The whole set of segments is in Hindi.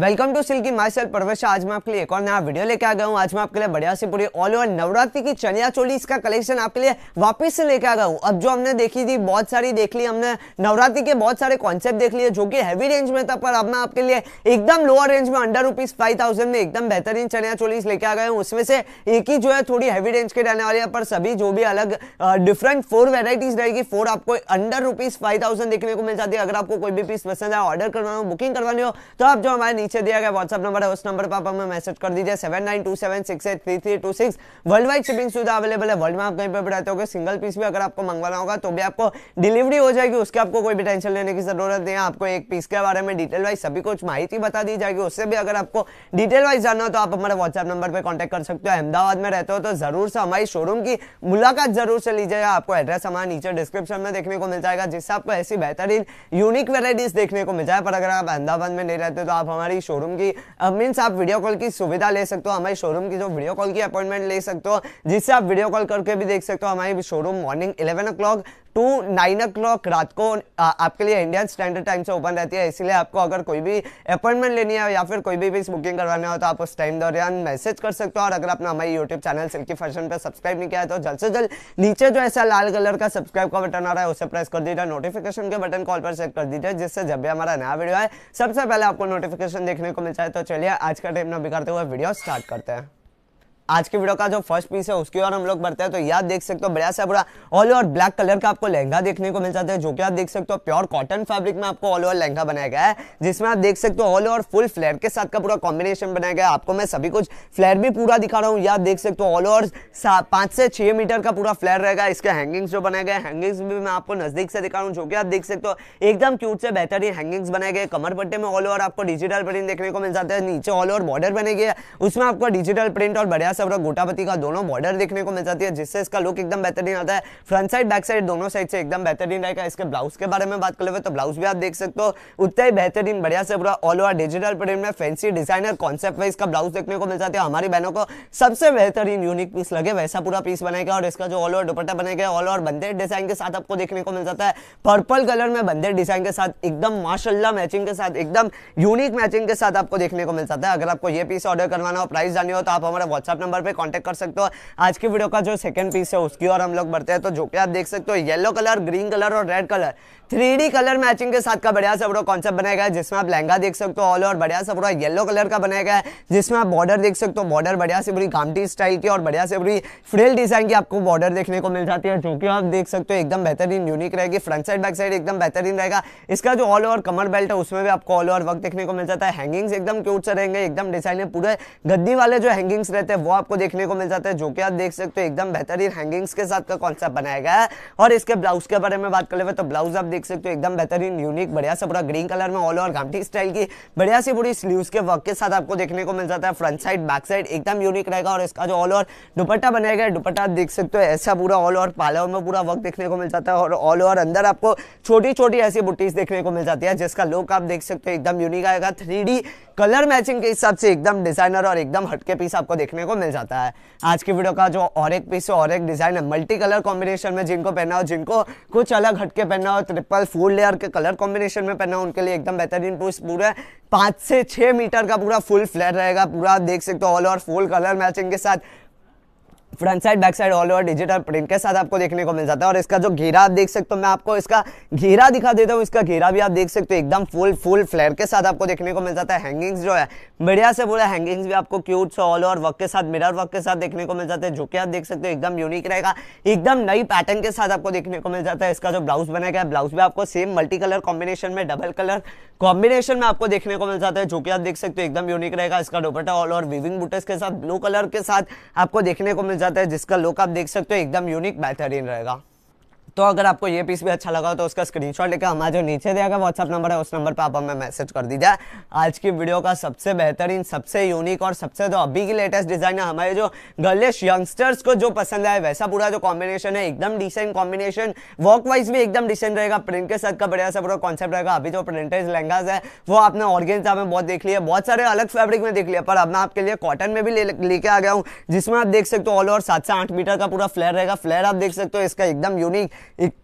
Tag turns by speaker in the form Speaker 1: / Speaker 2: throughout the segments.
Speaker 1: welcome to Silky myself Pravesh आज मैं आपके लिए एक और नया वीडियो लेके आ गया हूँ आज मैं आपके लिए बढ़िया से पूरी ऑल ओवर नवरात्रि की चनिया चोली इसका कलेक्शन आपके लिए वापस से लेके आ गया हूँ अब जो हमने देखी थी बहुत सारी देख ली हमने नवरात्रि के बहुत सारे कॉन्सेप्ट देख लिए जो कि हैवी रेंज में था पर अब मैं आपके लिए एकदम लोअर रेंज में अंडर रुपीज फाइव थाउजेंड में एकदम बेहतरीन चनिया चोलीस लेके आ गए हूँ उसमें से एक ही जो है थोड़ी हैवी रेंज के रहने वाली है पर सभी जो भी अलग डिफरेंट फोर वेराइटीज रहेगी फोर आपको अंडर रुपीज फाइव थाउजेंड देखने को मिल जाती है अगर आपको कोई भी पीस पसंद है ऑर्डर करवाना हो बुकिंग करवानी हो तो आप जो हमारे नीचे दिया गया व्हाट्सअप नंबर है उस नंबर पर आप हमें मैसेज कर दीजिए seven nine two seven six eight three three two six world wide shipping सुविधा अवेलेबल है वर्ल्ड में आप कहीं पर भी रहते हो सिंगल पीस भी अगर आपको मंगवाना होगा तो भी आपको डिलीवरी हो जाएगी उसके आपको कोई भी टेंशन लेने की जरूरत नहीं है आपको एक पीस के बारे में डिटेल वाइज सभी कुछ माहिती बता दी जाएगी उससे भी अगर आपको डिटेल वाइज जानना हो तो आप हमारे व्हाट्सएप नंबर पर कॉन्टेक्ट कर सकते हो अहमदाबाद में रहते हो तो जरूर से हमारी शोरूम की मुलाकात जरूर से लीजिएगा आपको एड्रेस हमारे नीचे डिस्क्रिप्शन में देखने को मिल जाएगा जिससे आपको ऐसी बेहतरीन यूनिक वेराइटीज देखने को मिल जाए पर अगर आप अहमदाबाद में नहीं रहते तो आप हमारे हमारी शोरूम की मीन्स आप वीडियो कॉल की सुविधा ले सकते हो हमारी शोरूम की जो वीडियो कॉल की अपॉइंटमेंट ले सकते हो जिससे आप वीडियो कॉल करके भी देख सकते हो हमारी showroom morning eleven O two nine O रात को आ, आपके लिए इंडियन स्टैंडर्ड टाइम से ओपन रहती है इसलिए आपको अगर कोई भी अपॉइंटमेंट लेनी है या फिर कोई भी बीस बुकिंग करवाना हो तो आप उस टाइम दौरान मैसेज कर सकते हो और अगर आपने हमारे यूट्यूब चैनल सिल्की फैशन पर सब्सक्राइब नहीं किया है तो जल्द से जल्द नीचे जो ऐसा लाल कलर का सब्सक्राइब का बटन आ रहा है उसे प्रेस कर दीजिए नोटिफिकेशन के बटन कॉल पर चेक कर दीजिए जिससे जब भी हमारा नया वीडियो है सबसे पहले आपको नोटिफिकेशन देखने को मिल जाए तो चलिए आज का टाइम ना बिगाड़ते हुए वीडियो स्टार्ट करते हैं आज के वीडियो का जो फर्स्ट पीस है उसकी ओर हम लोग बढ़ते हैं तो याद देख सकते हो बढ़िया सा पूरा ऑल ओवर ब्लैक कलर का आपको लहंगा देखने को मिल जाता है जो कि आप देख सकते हो प्योर कॉटन फैब्रिक में आपको ऑल ओवर लहंगा बनाया गया है जिसमें आप देख सकते हो ऑल ओवर फुल फ्लेयर के साथ का पूरा कॉम्बिनेशन बनाया गया है आपको मैं सभी कुछ फ्लेयर भी पूरा दिखा रहा हूँ याद देख सकते हो ऑल ओवर पांच से छह मीटर का पूरा फ्लेयर रहेगा इसके हैंगिंग्स जो बनाए गए हैंगिंग्स भी मैं आपको नजदीक से दिखा रहा हूँ जो कि आप देख सकते हो एकदम क्यूट से बेहतरीन हैंगिंग्स बनाए गए कमर पट्टे में ऑल ओवर आपको डिजिटल प्रिंट देखने को मिल जाता है नीचे ऑल ओवर बॉर्डर बनेगी उसमें आपको डिजिटल प्रिंट और बढ़िया बिलासपुर और गोटापति का दोनों बॉर्डर देखने को मिल जाती है जिससे इसका लुक एकदम बेहतरीन आता है फ्रंट साइड बैक साइड दोनों साइड से एकदम बेहतरीन रहेगा इसके ब्लाउज के बारे में बात कर ले तो ब्लाउज भी आप देख सकते हो उतना ही बेहतरीन बढ़िया से पूरा ऑल ओवर डिजिटल प्रिंट में फैंसी डिजाइनर कॉन्सेप्ट में इसका ब्लाउज देखने को मिल जाती है हमारी बहनों को सबसे बेहतरीन यूनिक पीस लगे वैसा पूरा पीस बनाएगा और इसका जो ऑल ओवर दुपट्टा बनाएगा ऑल ओवर बंदे डिजाइन के साथ आपको देखने को मिल जाता है पर्पल कलर में बंदे डिजाइन के साथ एकदम माशाला मैचिंग के साथ एकदम यूनिक मैचिंग के साथ आपको देखने को मिल जाता है अगर आपको ये पीस ऑर्डर करवाना हो प्राइस जानी हो तो आप हमारे व्हाट्सएप नंबर पर कॉन्टैक्ट कर सकते हो आज की वीडियो का जो सेकंड पीस है उसकी और हम लोग बढ़ते हैं तो जो कि आप देख सकते हो येलो कलर ग्रीन कलर और red colour three colour matching के साथ का बढ़िया सबरो कॉन्सेप्ट बनाया गया है जिसमें आप लहंगा देख सकते हो ऑल और बढ़िया सबरो येलो कलर का बनाया गया है जिसमें आप बॉर्डर देख सकते हो बॉर्डर बढ़िया से बुरी घामटी स्टाइल की और बढ़िया से बुरी फ्रेल डिजाइन की आपको बॉर्डर देखने को मिल जाती है जो कि आप देख सकते हो एकदम बेहतरीन यूनिक रहेगी फ्रंट साइड बैक साइड एकदम बेहतरीन रहेगा इसका जो ऑल ओवर कमर बेल्ट है उसमें भी आपको ऑल ओवर वर्क देखने को मिल जाता है हैंगिंग्स एकदम क्यूट से रहेंगे एकदम डिजाइन है पूरे गद्दी वाले जो हैंगिंग्स रहते हैं वो आपको देखने को मिल जाता है जो कि आप देख सकते हो एकदम बेहतरीन हैंगिंग्स के साथ का कॉन्सेप्ट बनाया गया है और इसके ब्लाउज के बारे में बात कर ले तो ब्लाउज आप देख सकते हो एकदम बेहतरीन यूनिक बढ़िया से पूरा ग्रीन कलर में ऑल ओवर घाटी स्टाइल की बढ़िया सी पूरी स्लीव के वर्क के साथ आपको देखने को मिल जाता है फ्रंट साइड बैक साइड एकदम यूनिक रहेगा और इसका जो ऑल ओवर दुपट्टा बनाया गया दुपट्टा आप देख सकते हो ऐसा पूरा ऑल ओवर पार्लर में पूरा वर्क देखने को मिल जाता है और ऑल ओवर अंदर आपको छोटी छोटी ऐसी बुटीज देखने को मिल जाती है जिसका लुक आप देख सकते हो एकदम यूनिक आएगा थ्री कलर मैचिंग के हिसाब से एकदम डिजाइनर और एकदम हटके पीस आपको देखने को मिल जाता है आज की वीडियो का जो और एक पीस और एक डिज़ाइन है मल्टी कलर कॉम्बिनेशन में जिनको पहना हो जिनको कुछ अलग हटके पहना हो ट्रिपल फुल लेयर के कलर कॉम्बिनेशन में पहना हो उनके लिए एकदम बेहतरीन पीस पूरे पाँच से छः मीटर का पूरा फुल फ्लैट रहेगा पूरा देख सकते हो all over full colour matching के साथ front side back side all over digital print के साथ आपको देखने को मिल जाता है और इसका जो घेरा आप देख सकते हो मैं आपको इसका घेरा दिखा देता हूँ इसका घेरा भी आप देख सकते हो एकदम फुल फुल फ्लेयर के साथ आपको देखने को मिल जाता है हैंगिंग्स जो है बढ़िया से बोला हैंगिंग्स भी आपको क्यूट से ऑल ओवर वर्क के साथ मिरर वर्क के साथ देखने को मिल जाता है जो कि आप देख सकते हो एकदम यूनिक रहेगा एकदम नई पैटर्न के साथ आपको देखने को मिल जाता है इसका जो ब्लाउज बना गया ब्लाउज भी आपको सेम मल्टी कलर कॉम्बिनेशन में डबल कलर कॉम्बिनेशन में आपको देखने को मिल जाता है जो कि आप देख सकते हो एकदम यूनिक रहेगा इसका डोपटा ऑल ओवर विविंग बुटेस के साथ ब्लू कलर के साथ आपको देखने को मिल जाता है जिसका लुक आप देख सकते हो एकदम यूनिक बेहतरीन रहेगा तो अगर आपको ये पीस भी अच्छा लगा हो तो उसका स्क्रीनशॉट लेकर हमारा जो नीचे दिया गया व्हाट्सअप नंबर है उस नंबर पर आप हमें मैसेज कर दीजिए आज की वीडियो का सबसे बेहतरीन सबसे यूनिक और सबसे तो अभी की लेटेस्ट डिज़ाइन है हमारे जो गर्लिश यंगस्टर्स को जो पसंद आए वैसा पूरा जो कॉम्बिनेशन है एकदम डिसेंट कॉम्बिनेशन वर्क वाइज भी एकदम डिसेंट रहेगा प्रिंट के साथ का बढ़िया सा पूरा कॉन्सेप्ट रहेगा अभी जो प्रिंटेज लहंगाज है वो आपने ऑर्गेन्जा में बहुत देख लिया बहुत सारे अलग फैब्रिक में देख लिया पर अब मैं आपके लिए कॉटन में भी लेके आ गया हूँ जिसमें आप देख सकते हो ऑल ओवर सात से आठ मीटर का पूरा फ्लेयर रहेगा फ्लेयर आप देख सकते हो इसका एकदम यूनिक एक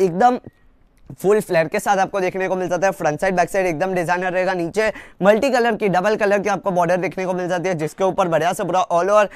Speaker 1: एकदम फुल फ्लेयर के साथ आपको देखने को मिल जाता है फ्रंट साइड बैक साइड एकदम डिजाइनर रहेगा नीचे मल्टी कलर की डबल कलर की आपको बॉर्डर देखने को मिल जाती है जिसके ऊपर बढ़िया से पूरा ऑल ओवर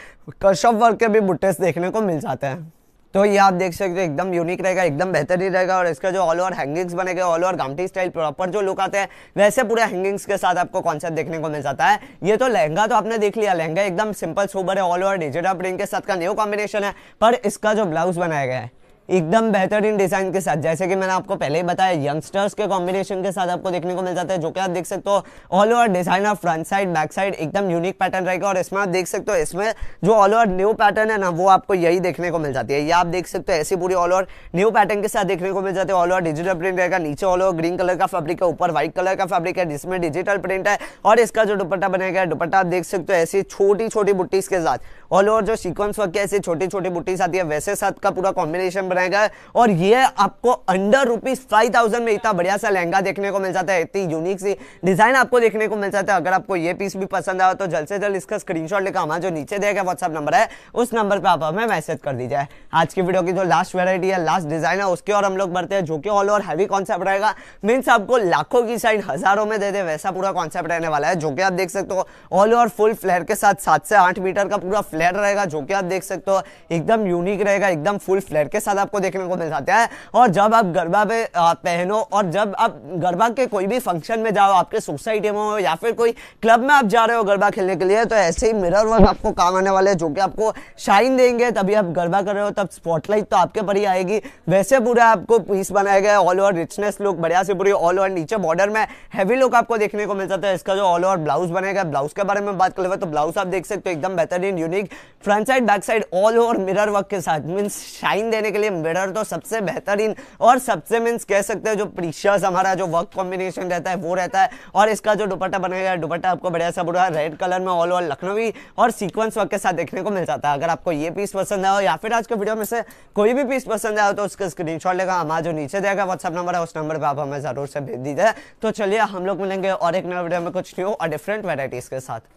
Speaker 1: कशअप वर्क के भी बुटेस देखने को मिल जाते हैं तो ये आप देख सकते हो एकदम यूनिक रहेगा एकदम बेहतरीन रहेगा और इसका जो ऑल ओवर हैंगिंग्स बने गए ऑल ओवर गामटी स्टाइल प्रॉपर जो लुक आते हैं वैसे पूरे हैंगिंग्स के साथ आपको कॉन्सेप्ट देखने को मिल जाता है ये तो लहंगा तो आपने देख लिया लहंगा एकदम सिंपल सोबर है ऑल ओवर डिजिटल प्रिंट के साथ का न्यू कॉम्बिनेशन है पर इसका जो ब्लाउज बनाया गया है एकदम बेहतरीन डिजाइन के साथ जैसे कि मैंने आपको पहले ही बताया यंगस्टर्स के कॉम्बिनेशन के साथ आपको देखने को मिल जाता है जो कि आप देख सकते हो all over design of front side back side एकदम यूनिक पैटर्न रहेगा और इसमें आप देख सकते हो इसमें जो ऑल ओवर न्यू पैटर्न है ना वो आपको यही देखने को मिल जाती है ये आप देख सकते हो ऐसी पूरी ऑल ओवर न्यू पैटर्न के साथ देखने को मिल जाती है ऑल ओवर डिजिटल प्रिंट रहेगा नीचे ऑल ओवर ग्रीन कलर का फैब्रिक है ऊपर व्हाइट कलर का फैब्रिक है जिसमें डिजिटल प्रिंट है और इसका जो दुपट्टा बनेगा दुपट्टा आप देख सकते हो ऐसी छोटी छोटी बुट्टीज के साथ ऑल ओवर जो सिक्वेंस वर्क है ऐसी छोटी छोटी बुट्टीज आती है वैसे साथ का पूरा कॉम्बिनेशन रहेगा और ये आपको अंडर रुपीज फाइव थाउजेंड में इतना बढ़िया सा लहंगा देखने को मिल जाता है इतनी यूनिक सी डिजाइन आपको देखने को मिल जाता है अगर आपको ये पीस भी पसंद आया तो जल्द से जल्द इसका स्क्रीन लेकर हमारा जो नीचे देगा व्हाट्सअप नंबर है उस नंबर पर आप हमें मैसेज कर दीजिए आज की वीडियो की जो लास्ट वेरायटी है लास्ट डिजाइन है उसके और हम लोग बढ़ते हैं जो कि ऑल ओवर हैवी कॉन्सेप्ट रहेगा मीन्स आपको लाखों की साइड हजारों में दे दे वैसा पूरा कॉन्सेप्ट रहने वाला है जो कि आप देख सकते हो ऑल ओवर फुल फ्लेयर के साथ सात से आठ मीटर का पूरा फ्लेयर रहेगा जो कि आप देख सकते हो एकदम यूनिक रहेगा एकदम फुल फ्लेयर के साथ आपको देखने को मिल जाते हैं और जब आप गरबा पे पहनो और जब आप गरबा के कोई भी फंक्शन में जाओ आपके सोसाइटी में हो या फिर कोई क्लब में आप जा रहे हो गरबा खेलने के लिए तो ऐसे ही मिरर वर्क आपको काम आने वाले जो कि आपको शाइन देंगे तभी आप गरबा कर रहे हो तब स्पॉटलाइट तो आपके पर ही आएगी वैसे पूरा आपको पीस बनाया गया ऑल ओवर रिचनेस लुक बढ़िया से पूरी ऑल ओवर नीचे बॉर्डर में हैवी लुक आपको देखने को मिल जाता है इसका जो ऑल ओवर ब्लाउज बनेगा ब्लाउज के बारे में बात कर ले तो ब्लाउज आप देख सकते हो एकदम बेहतरीन unique front side back side all over mirror work के साथ मीन शाइन देने के लिए एम्बेडर तो सबसे बेहतरीन और सबसे मीन्स कह सकते हैं जो प्रीशियस हमारा जो वर्क कॉम्बिनेशन रहता है वो रहता है और इसका जो दुपट्टा बनाया गया दुपट्टा आपको बढ़िया सा बुरा रेड कलर में ऑल ओवर लखनवी और सीक्वेंस वर्क के साथ देखने को मिल जाता है अगर आपको ये पीस पसंद आया हो या फिर आज के वीडियो में से कोई भी पीस पसंद आया हो तो उसका स्क्रीन लेगा हमारा जो नीचे देगा व्हाट्सअप नंबर है उस नंबर पर आप हमें ज़रूर से भेज दीजिए तो चलिए हम लोग मिलेंगे और एक नए वीडियो में कुछ न्यू और डिफरेंट वेराइटीज़ के साथ